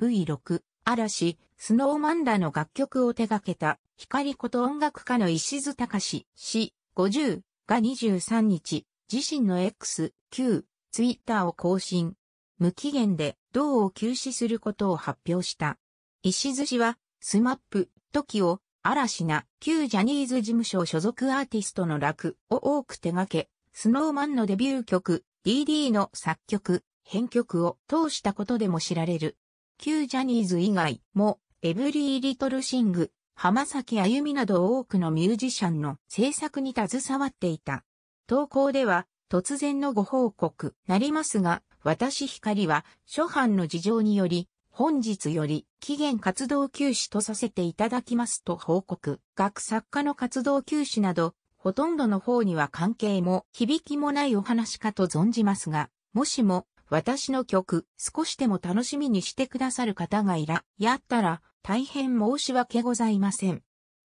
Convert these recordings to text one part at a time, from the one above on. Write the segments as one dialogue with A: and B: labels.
A: V6、嵐、スノーマンらの楽曲を手掛けた、光こと音楽家の石津隆氏、50が23日、自身の X、Q、ツイッターを更新。無期限で、同を休止することを発表した。石津氏は、スマップ、時を、嵐な、旧ジャニーズ事務所所属アーティストの楽を多く手掛け、スノーマンのデビュー曲、DD の作曲、編曲を通したことでも知られる。旧ジャニーズ以外も、エブリー・リトル・シング、浜崎あゆみなど多くのミュージシャンの制作に携わっていた。投稿では、突然のご報告なりますが、私光は、諸般の事情により、本日より期限活動休止とさせていただきますと報告。学作家の活動休止など、ほとんどの方には関係も響きもないお話かと存じますが、もしも私の曲、少しでも楽しみにしてくださる方がいら、やったら、大変申し訳ございません。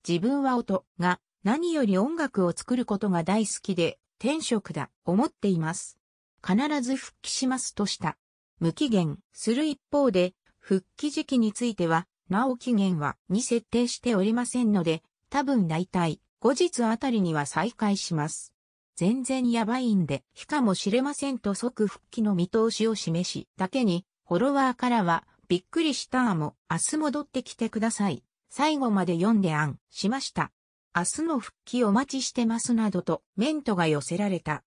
A: 自分は音が、何より音楽を作ることが大好きで、天職だ、思っています。必ず復帰しますとした。無期限、する一方で、復帰時期については、なお期限は、に設定しておりませんので、多分大体、後日あたりには再開します。全然やばいんで、しかもしれませんと即復帰の見通しを示し、だけに、フォロワーからは、びっくりしたあも、明日戻ってきてください。最後まで読んであん、しました。明日の復帰お待ちしてますなどと、メントが寄せられた。